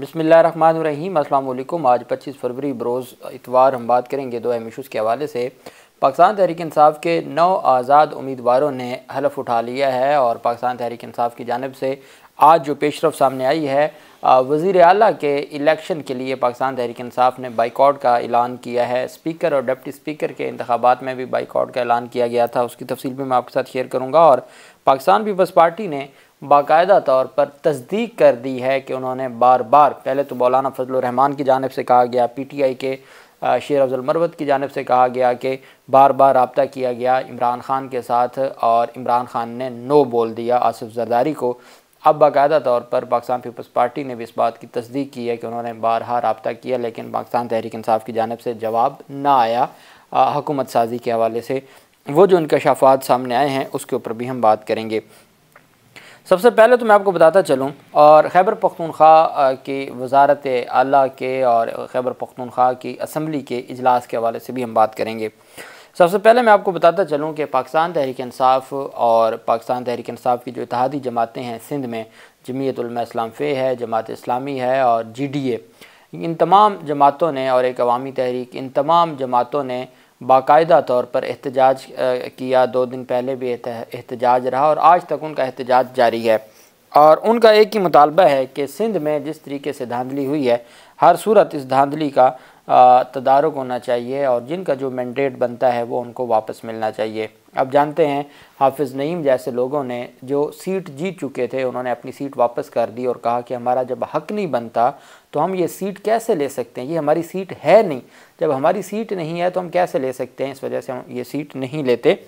बसमिल अल्लाम आज 25 फरवरी बरोज़ इतवार हम बात करेंगे दो अहम इशूज़ के हवाले से पाकिस्तान तहरीक इसाफ के नौ आज़ाद उम्मीदवारों ने हलफ उठा लिया है और पाकिस्तान तहरीक इसाफ़ की जानब से आज जो पेशरफ सामने आई है वज़ी अला के इलेक्शन के लिए पाकिस्तान तहरीक इसाफ ने बाइकआउट का ऐलान किया है स्पीकर और डिप्टी स्पीकर के इंतबात में भी बाइकआउट का ऐलान किया गया था उसकी तफसील भी मैं आपके साथ शेयर करूँगा और पाकिस्तान पीपल्स पार्टी ने बाकायदा तौर पर तस्दीक कर दी है कि उन्होंने बार बार पहले तो मौलाना फजलरहमान की जानब से कहा गया पी टी आई के शेर अफजल मरवत की जानब से कहा गया कि बार बार रबता किया गया इमरान ख़ान के साथ और इमरान ख़ान ने नो बोल दिया आसफ़ जरदारी को अब बाकायदा तौर पर पाकिस्तान पीपल्स पार्टी ने भी इस बात की तस्दीक की है कि उन्होंने बारहा रबता किया लेकिन पाकिस्तान तहरीक इंसाफ की जानब से जवाब ना आया हकूमत साजी के हवाले से वो जो उनका शफात सामने आए हैं उसके ऊपर भी हम बात करेंगे सबसे पहले तो मैं आपको बताता चलूँ और ख़ैबर पख्तूनख्वा की वजारत आला के और ख़ैबर पख्तूनख्वा की असम्बली के अजलास के हवाले से भी हम बात करेंगे सबसे पहले मैं आपको बताता चलूँ कि पाकिस्तान तहरीक इंसाफ और पाकिस्तान तहरीक इंसाफ की जो इतिहादी जमातें हैं सिंध में जमीयतलमा इस्लाम फ़े है जमात इस्लामी है और जी डी ए इन तमाम जमातों ने और एक अवामी तहरीक इन तमाम जमातों ने बाकायदा तौर पर एहतजाज किया दो दिन पहले भी एहतजाज रहा और आज तक उनका एहतजाज जारी है और उनका एक ही मुतालबा है कि सिंध में जिस तरीके से धांधली हुई है हर सूरत इस धांधली का तदारक होना चाहिए और जिनका जो मैंडेट बनता है वो उनको वापस मिलना चाहिए आप जानते हैं हाफिज़ नईम जैसे लोगों ने जो सीट जीत चुके थे उन्होंने अपनी सीट वापस कर दी और कहा कि हमारा जब हक नहीं बनता तो हम ये सीट कैसे ले सकते हैं ये हमारी सीट है नहीं जब हमारी सीट नहीं है तो हम कैसे ले सकते हैं इस वजह से हम ये सीट नहीं लेते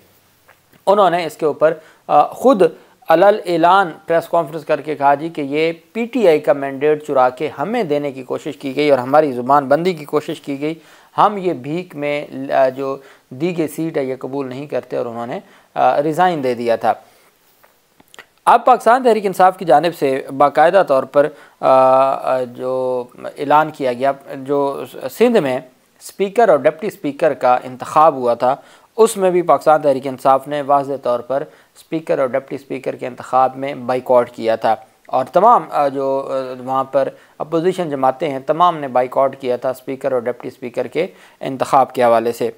उन्होंने इसके ऊपर ख़ुद अलल ऐलान प्रेस कॉन्फ्रेंस करके कहा जी कि ये पीटीआई का मैंडेट चुरा के हमें देने की कोशिश की गई और हमारी ज़ुबान बंदी की कोशिश की गई हम ये भीख में जो दी गई सीट है ये कबूल नहीं करते और उन्होंने रिज़ाइन दे दिया था अब पाकिस्तान तहरीक इंसाफ की जानब से बाकायदा तौर पर जो ऐलान किया गया जो सिंध में स्पीकर और डिप्टी स्पीकर का इंतखब हुआ था उसमें भी पाकिस्तान तहरीक इंसाफ ने वाज तौर पर स्पीकर और डिप्टी स्पीकर के इंतखब में बाइकआउट किया था और तमाम जो वहाँ पर अपोजिशन जमाते हैं तमाम ने बाइकआउट किया था स्पीकर और डिप्टी स्पीकर के इंतखब के हवाले से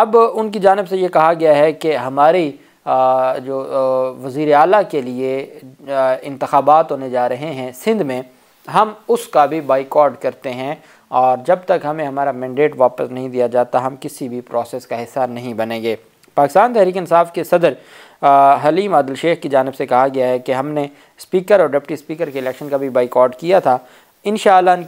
अब उनकी जानब से ये कहा गया है कि हमारी जो वज़ी अली के लिए इंतबात होने जा रहे हैं सिंध में हम उसका भी बाइकआउट करते हैं और जब तक हमें हमारा मैंडेट वापस नहीं दिया जाता हम किसी भी प्रोसेस का हिस्सा नहीं बनेंगे पाकिस्तान तहरीक इंसाफ के सदर हलीम अदल शेख की जानब से कहा गया है कि हमने स्पीकर और डिप्टी स्पीकर के इलेक्शन का भी बाइकआउट किया था इन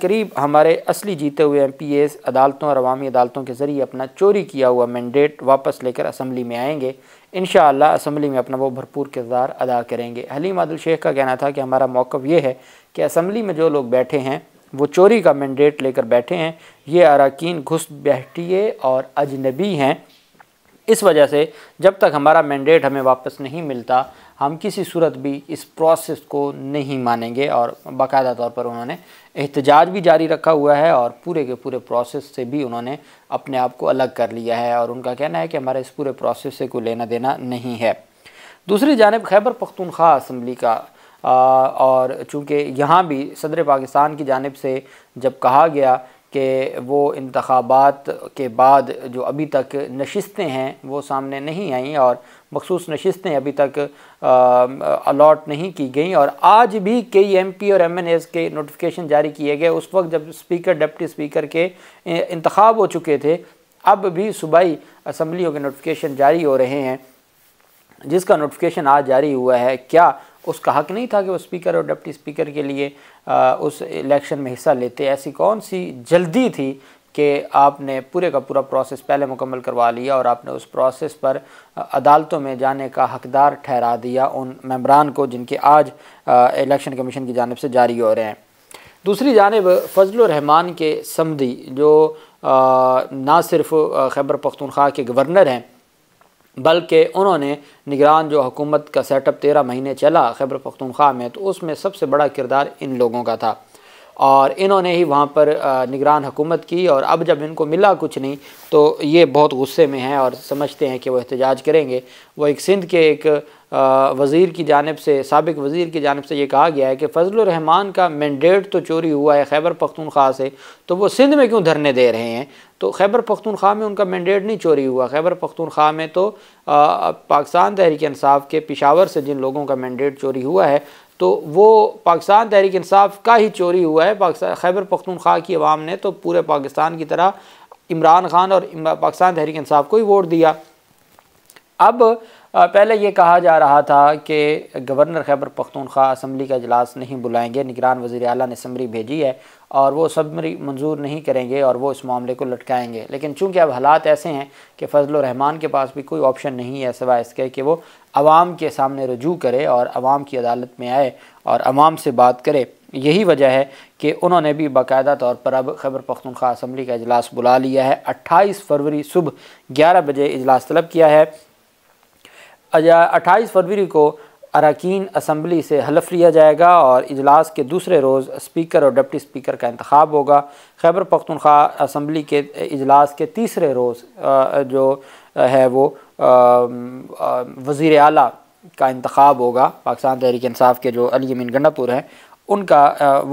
करीब हमारे असली जीते हुए एम पी एस अदालतों और अवामी अदालतों के ज़रिए अपना चोरी किया हुआ मैंडेट वापस लेकर असम्बली में आएंगे इन असम्बली में अपना वो भरपूर किरदार अदा करेंगे हलीम अदल शेख का कहना था कि हमारा मौक़ ये है कि असम्बली में जो लोग बैठे हैं वो चोरी का मैंडेट लेकर बैठे हैं ये अरकान घुस बैठिए और अजनबी हैं इस वजह से जब तक हमारा मैंडेट हमें वापस नहीं मिलता हम किसी सूरत भी इस प्रोसेस को नहीं मानेंगे और बाकायदा तौर पर उन्होंने एहतजाज भी जारी रखा हुआ है और पूरे के पूरे प्रोसेस से भी उन्होंने अपने आप को अलग कर लिया है और उनका कहना है कि हमारे इस पूरे प्रोसेस से कोई लेना देना नहीं है दूसरी जानब खैबर पख्तूनख्वा असम्बली का आ, और चूँकि यहाँ भी सदर पाकिस्तान की जानब से जब कहा गया कि वो इंतबात के बाद जो अभी तक नशस्तें हैं वो सामने नहीं आई और मखसूस नशस्तें अभी तक अलाट नहीं की गई और आज भी कई एम पी और एम एन एस के नोटिफिकेशन जारी किए गए उस वक्त जब स्पीकर डिप्टी स्पीकर के इंतखब हो चुके थे अब भी सूबाई असम्बलियों के नोटिफिकेशन जारी हो रहे हैं जिसका नोटिफिकेशन आज जारी हुआ है क्या उसका हक नहीं था कि वो स्पीकर और डिप्टी स्पीकर के लिए आ, उस इलेक्शन में हिस्सा लेते ऐसी कौन सी जल्दी थी कि आपने पूरे का पूरा प्रोसेस पहले मुकम्मल करवा लिया और आपने उस प्रोसेस पर अदालतों में जाने का हकदार ठहरा दिया उन मम्बरान को जिनके आज इलेक्शन कमीशन की जानब से जारी हो रहे हैं दूसरी जानब फजलरहमान के समदी जो आ, ना सिर्फ खैबर पख्तनख्वा के गवर्नर हैं बल्कि उन्होंने निगरान जो हुकूमत का सेटअप तेरह महीने चला खैबर पख्तनख्वा में तो उसमें सबसे बड़ा किरदार इन लोगों का था और इन्होंने ही वहाँ पर निगरान हुकूमत की और अब जब इनको मिला कुछ नहीं तो ये बहुत गुस्से में हैं और समझते हैं कि वो एहतजाज करेंगे वो एक सिंध के एक वज़ीर की जानब से सबक वज़ीर की जानब से ये कहा गया है कि फजलरहमान रहमान का मैंडेट तो चोरी हुआ है खैबर पख्तूनख्वा से तो वो सिंध में क्यों धरने दे रहे हैं तो खैबर पख्तूनख्वा में उनका मैंडेट नहीं चोरी हुआ खैबर पख्तूनख्वा में तो पाकिस्तान तहरीक इसाफ़ के पिशावर से जिन लोगों का मैंडेट चोरी हुआ है तो वो पाकिस्तान तहरीक इंसाफ का ही चोरी हुआ है पाकिस्तान खैबर पख्तूनख्वा की आवाम ने तो पूरे पाकिस्तान की तरह इमरान खान और पाकिस्तान तहरीक इंसाफ को ही वोट दिया अब पहले ये कहा जा रहा था कि गवर्नर खैबर पख्तूनख्वा असम्बली का अजलास नहीं बुलाएंगे निगरान वजी अला ने समरी भेजी है और वो सबमरी मंजूर नहीं करेंगे और वो इस मामले को लटकाएंगे लेकिन चूंकि अब हालात ऐसे हैं कि फजल रहमान के पास भी कोई ऑप्शन नहीं है सिवाय इसके कि वो आवाम के सामने रजू करे और आवाम की अदालत में आए और आवाम से बात करे यही वजह है कि उन्होंने भी बाकायदा तौर पर अब खैबर पख्तनख्वा असम्बली का अजलास बुला लिया है अट्ठाईस फरवरी सुबह ग्यारह बजे अजलास तलब किया है अट्ठाईस फरवरी को अरकान असम्बली से हलफ लिया जाएगा और इजलास के दूसरे रोज़ स्पीकर और डिप्टी स्पीकर का इंतबाब होगा खैबर पख्तनख्वा असम्बली के इजलास के तीसरे रोज़ जो है वो वज़ी अली का इंतब होगा पाकिस्तान तहरीक इसाफ के जो अली अमीन गंडापुर हैं उनका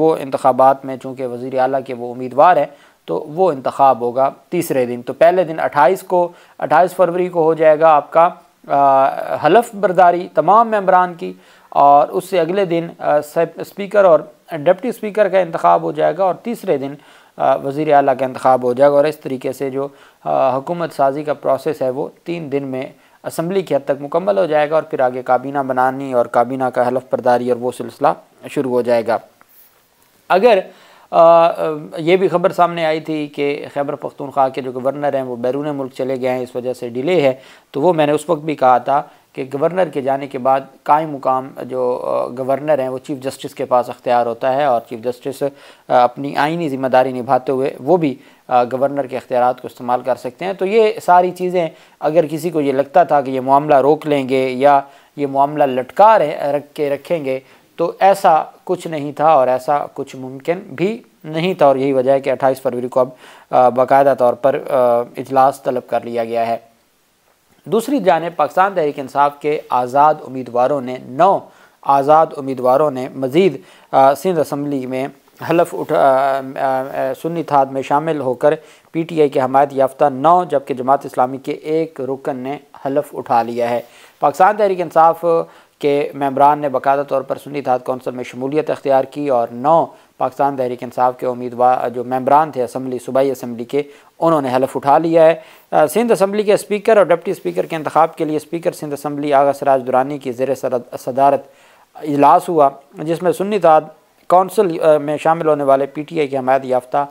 वो इंतबात में चूँकि वज़ी अली के वो उम्मीदवार हैं तो वो इंतखब होगा तीसरे दिन तो पहले दिन अट्ठाईस को अट्ठाईस फरवरी को हो जाएगा आपका हलफ बर्दारी तमाम मम्बरान की और उससे अगले दिन स्पीकर और डिप्टी स्पीकर का इंतखब हो जाएगा और तीसरे दिन वज़ी अल का इंतखब हो जाएगा और इस तरीके से जो हुकूमत साजी का प्रोसेस है वो तीन दिन में असम्बली की हद तक मुकम्मल हो जाएगा और फिर आगे काबीना बनानी और काबीना का हलफ बर्दारी और वो सिलसिला शुरू हो जाएगा अगर ये भी खबर सामने आई थी कि खैबर पख्तूनख्वा के जो गवर्नर हैं वो बैरून मुल्क चले गए हैं इस वजह से डिले है तो वो मैंने उस वक्त भी कहा था कि गवर्नर के जाने के बाद कायम मुकाम जो गवर्नर हैं वो चीफ़ जस्टिस के पास अख्तियार होता है और चीफ़ जस्टिस अपनी आइनी ज़िम्मेदारी निभाते हुए वो भी गवर्नर के अख्तियार को इस्तेमाल कर सकते हैं तो ये सारी चीज़ें अगर किसी को ये लगता था कि ये मामला रोक लेंगे या ये मामला लटका रख के रखेंगे तो ऐसा कुछ नहीं था और ऐसा कुछ मुमकिन भी नहीं था और यही वजह है कि 28 फरवरी को अब बाकायदा तौर पर इजलास तलब कर लिया गया है दूसरी जानब पाकिस्तान तहरीक इंसाफ के आज़ाद उम्मीदवारों ने नौ आज़ाद उम्मीदवारों ने मज़ीद सिंध असम्बली में हलफ उठा सुन्नी थाद में शामिल होकर पी टी आई के हमायत याफ्ता नौ जबकि जमात इस्लामी के एक रुकन ने हलफ उठा लिया है पाकिस्तान तहरीक इंसाफ के मम्बरान ने बाकायदा तौर पर सुनी इतिहाद कौंसल में शमूलियत अख्तियार की और नौ पाकिस्तान तहरीक इंसाफ के उम्मीदवार जो मम्बरान थे असम्बली सूबाई असम्बली के उन्होंने हलफ उठा लिया है सिंध असम्बली के स्पीकर और डिप्टी स्पीकर के इंतखब के लिए स्पीकर सिंध असम्बली आगा सराज दुरानी की जेर सदारत इजलास हुआ जिसमें सुन्नी इतिहाद कौंसिल में शामिल होने वाले पी टी आई के हमायत याफ्ता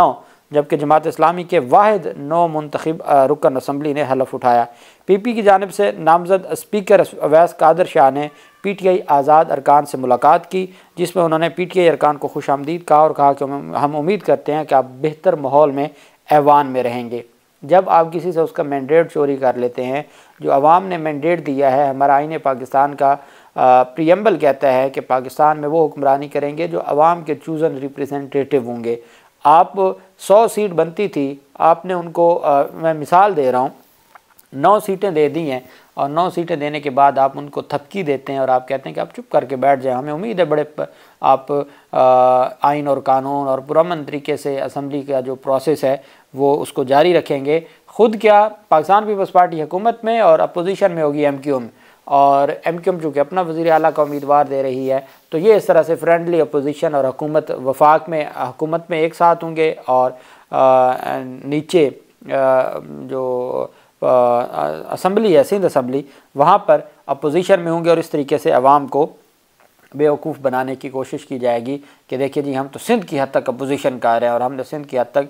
नौ जबकि जमात इस्लामी के वाद नौ मंतखब रुकन असम्बली ने हलफ उठाया पी पी की जानब से नामजद स्पीकर अवैस कादर शाह ने पी टी आई आज़ाद अरकान से मुलाकात की जिसमें उन्होंने पी टी आई अरकान को खुश आमदीद कहा और कहा कि हम उम्मीद करते हैं कि आप बेहतर माहौल में ऐवान में रहेंगे जब आप किसी से उसका मैंडेट चोरी कर लेते हैं जो अवाम ने मैंडेट दिया है हमारा आइन पाकिस्तान का प्रियम्बल कहता है कि पाकिस्तान में वो हुक्मरानी करेंगे जो आवाम के चूज़न रिप्रजेंटेटिव होंगे आप सौ सीट बनती थी आपने उनको आ, मैं मिसाल दे रहा हूँ नौ सीटें दे दी हैं और नौ सीटें देने के बाद आप उनको थपकी देते हैं और आप कहते हैं कि आप चुप करके बैठ जाए हमें उम्मीद है बड़े आप आइन और कानून और पुरमन तरीके से असम्बली का जो प्रोसेस है वो उसको जारी रखेंगे ख़ुद क्या पाकिस्तान पीपल्स पार्टी हुकूमत में और अपोजिशन में होगी एम क्यू में और एम क्यू एम चूँकि अपना वज़ी अला का उम्मीदवार दे रही है तो ये इस तरह से फ्रेंडली अपोजिशन और हकूमत वफाक में हुकूमत में एक साथ होंगे और आ, नीचे आ, जो असम्बली है सिंध असम्बली वहाँ पर अपोजिशन में होंगे और इस तरीके से अवाम को बेवकूफ़ बनाने की कोशिश की जाएगी कि देखिए जी हम तो सिंध की हद तक अपोजिशन कर रहे हैं और हमने सिंध की हद तक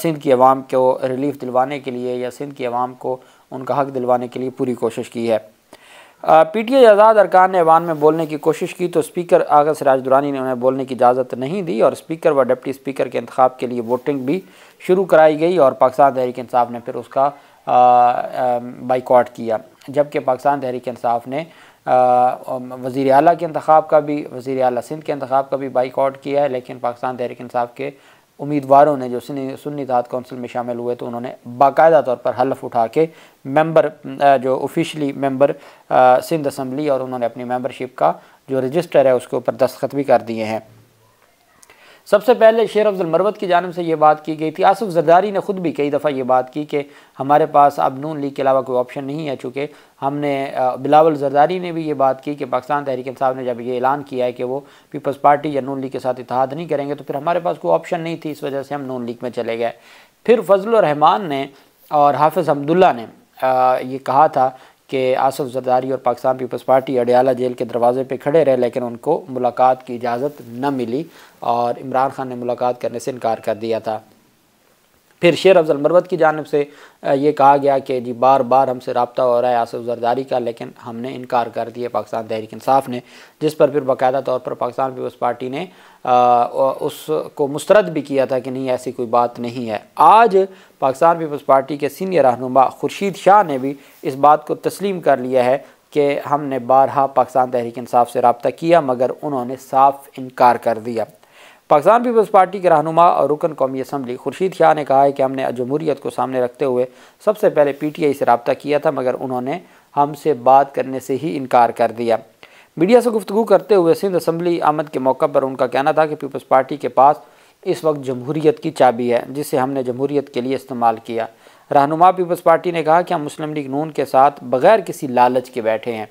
सिंध की आवाम को रिलीफ दिलवाने के लिए या सिंध की आवाम को उनका हक दिलवाने के लिए पूरी कोशिश की है पी टी आई आज़ाद अरकान ने ऐवान में बोलने की कोशिश की तो स्पीकर से राज दुरानी ने उन्हें बोलने की इजाज़त नहीं दी और स्पीकर व डिप्टी स्पीकर के इंतब के लिए वोटिंग भी शुरू कराई गई और पाकिस्तान तहरीक इंसाफ ने फिर उसका बाइकआउट किया जबकि पाकिस्तान तहरीक इंसाफ ने वज़ी अली के इंतब का भी वज़ी अला सिंध के इंतब का भी बाइकआउट किया है लेकिन पाकिस्तान तहरीक इंसाफ के उम्मीदवारों ने जो सुनी सुन्नी दात काउंसिल में शामिल हुए तो उन्होंने बाकायदा तौर पर हलफ उठा के मेंबर जो ऑफिशली मेंबर सिंध असम्बली और उन्होंने अपनी मेंबरशिप का जो रजिस्टर है उसके ऊपर दस्तखत भी कर दिए हैं सबसे पहले शेर अफजल मरवत की जानब से ये बात की गई थी आसफ़ जरदारी ने ख़ुद भी कई दफ़ा ये बात की कि हमारे पास अब नून लीग के अलावा कोई ऑप्शन नहीं है चूँकि हमने बिलावल जरदारी ने भी ये बात की कि पाकिस्तान तहरीक साहब ने जब ये ऐलान किया है कि वो पीपल्स पार्टी या नून लीग के साथ इतिहाद नहीं करेंगे तो फिर हमारे पास कोई ऑप्शन नहीं थी इस वजह से हम नून लीग में चले गए फिर फजल रहमान ने और हाफिज़ हमदुल्ला ने आ, ये कहा था कि आसफ जरदारी और पाकिस्तान पीपल्स पार्टी अडयाला जेल के दरवाजे पर खड़े रहे लेकिन उनको मुलाकात की इजाज़त न मिली और इमरान खान ने मुलाकात करने से इनकार कर दिया था फिर शेर अफजल मरवत की जानब से ये कहा गया कि जी बार बार हमसे रबता हो रहा है आसफ़ जरदारी का लेकिन हमने इनकार कर दिया पाकिस्तान तहरीक इंसाफ ने जिस पर फिर बाकायदा तौर पर पाकिस्तान पीपल्स पार्टी ने उसको मुस्रद भी किया था कि नहीं ऐसी कोई बात नहीं है आज पाकिस्तान पीपल्स पार्टी के सीनियर रहनुमा खुर्शीद शाह ने भी इस बात को तस्लीम कर लिया है कि हमने बारहा पाकिस्तान तहरीक इंसाफ से रबता किया मगर उन्होंने साफ इनकार कर दिया पाकिस्तान पीपल्स पार्टी के रहनुमा और रुकन कौमी असम्बली खुर्शीद शाह ने कहा है कि हमने जमहूरीत को सामने रखते हुए सबसे पहले पी टी आई से रबता किया था मगर उन्होंने हमसे बात करने से ही इनकार कर दिया मीडिया से गुफ्तु करते हुए सिंध असम्बली आमद के मौका पर उनका कहना था कि पीपल्स पार्टी के पास इस वक्त जमहूरीत की चाबी है जिसे हमने जमहूरीत के लिए इस्तेमाल किया रहनुमा पीपल्स पार्टी ने कहा कि हम मुस्लिम लीग नून के साथ बगैर किसी लालच के बैठे हैं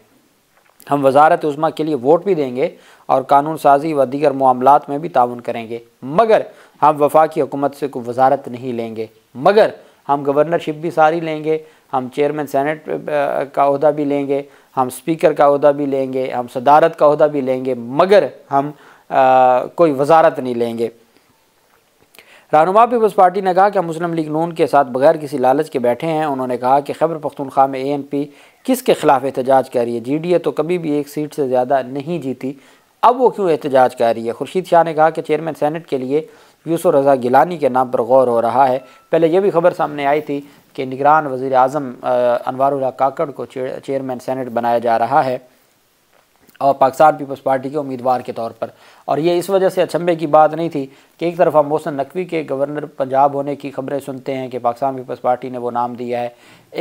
हम वजारत उस्मा के लिए वोट भी देंगे और कानून साजी व दीगर मामलों में भी ताउन करेंगे मगर हम वफाकी हुकूमत से कोई वजारत नहीं लेंगे मगर हम गवर्नरशिप भी सारी लेंगे हम चेयरमैन सेनेट का अहदा भी लेंगे हम स्पीकर का अहदा भी लेंगे हम सदारत का अहदा भी लेंगे मगर हम आ, कोई वजारत नहीं लेंगे रहनुमा पीपल्स पार्टी ने कहा कि हम मुस्लिम लीग नून के साथ बगैर किसी लालच के बैठे हैं उन्होंने कहा कि खैबर पख्तनख्वा में ए एन पी किसके खिलाफ एहतजाज कर रही है जी डी ए तो कभी भी एक सीट से ज़्यादा नहीं जीती अब वो क्यों एहतजाज कर रही है खुर्शीद शाह ने कहा कि चेयरमैन सेनेट के लिए यूसुफ रजा गिलानी के नाम पर गौर हो रहा है पहले यह भी खबर सामने आई थी कि निगरान वज़ी अजम अनवारुल्ला काकड़ को चेयरमैन सेनेट बनाया जा रहा है और पाकिस्तान पीपल्स पार्टी के उम्मीदवार के तौर पर और ये इस वजह से अचंभे की बात नहीं थी कि एक तरफ हम मोहसन नकवी के गवर्नर पंजाब होने की खबरें सुनते हैं कि पाकिस्तान पीपल्स पार्टी ने वो नाम दिया है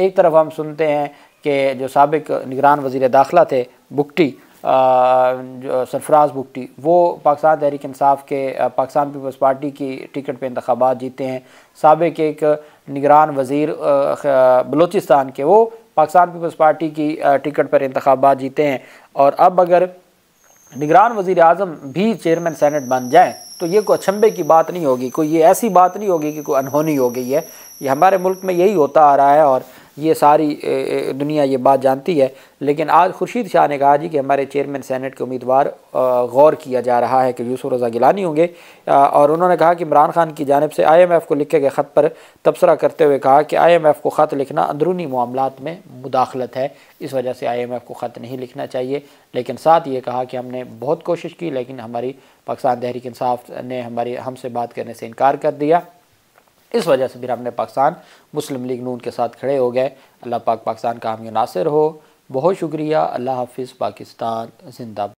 एक तरफ हम सुनते हैं कि जो सबक निगरान वजीर दाखिला थे बुकटी सरफराज बुकटी वो पाकिस्तान तहरीक इंसाफ के पाकिस्तान पीपल्स पार्टी की टिकट पर इंतबात जीते हैं सबक एक निगरान वजीर बलूचिस्तान के वो पाकिस्तान पीपल्स पार्टी की टिकट पर इंतबात जीते हैं और अब अगर निगरान वजीर अजम भी चेयरमैन सैनट बन जाएँ तो ये कोई अचंभे की बात नहीं होगी कोई ये ऐसी बात नहीं होगी कि कोई अनहोनी हो गई है ये हमारे मुल्क में यही होता आ रहा है और ये सारी दुनिया ये बात जानती है लेकिन आज खुर्शीद शाह ने कहा जी कि हमारे चेयरमैन सेनेट के उम्मीदवार गौर किया जा रहा है कि यूसुफ रज़ा गिलानी होंगे और उन्होंने कहा कि इमरान खान की जानब से आई एम एफ़ को लिखे गए ख़त पर तबसरा करते हुए कहा कि आई एम एफ़ को ख़त लिखना अंदरूनी मामला में मुदाखलत है इस वजह से आई एम एफ़ को ख़त नहीं लिखना चाहिए लेकिन साथ ये कहा कि हमने बहुत कोशिश की लेकिन हमारी पाकिस्तान तहरीक इंसाफ ने हमारी हमसे बात करने से इनकार कर दिया इस वजह से फिर हमने पाकिस्तान मुस्लिम लीग नून के साथ खड़े हो गए अल्लाह पाक पाकिस्तान का हम नासिर हो बहुत शुक्रिया अल्लाह हाफिज़ पाकिस्तान जिंदा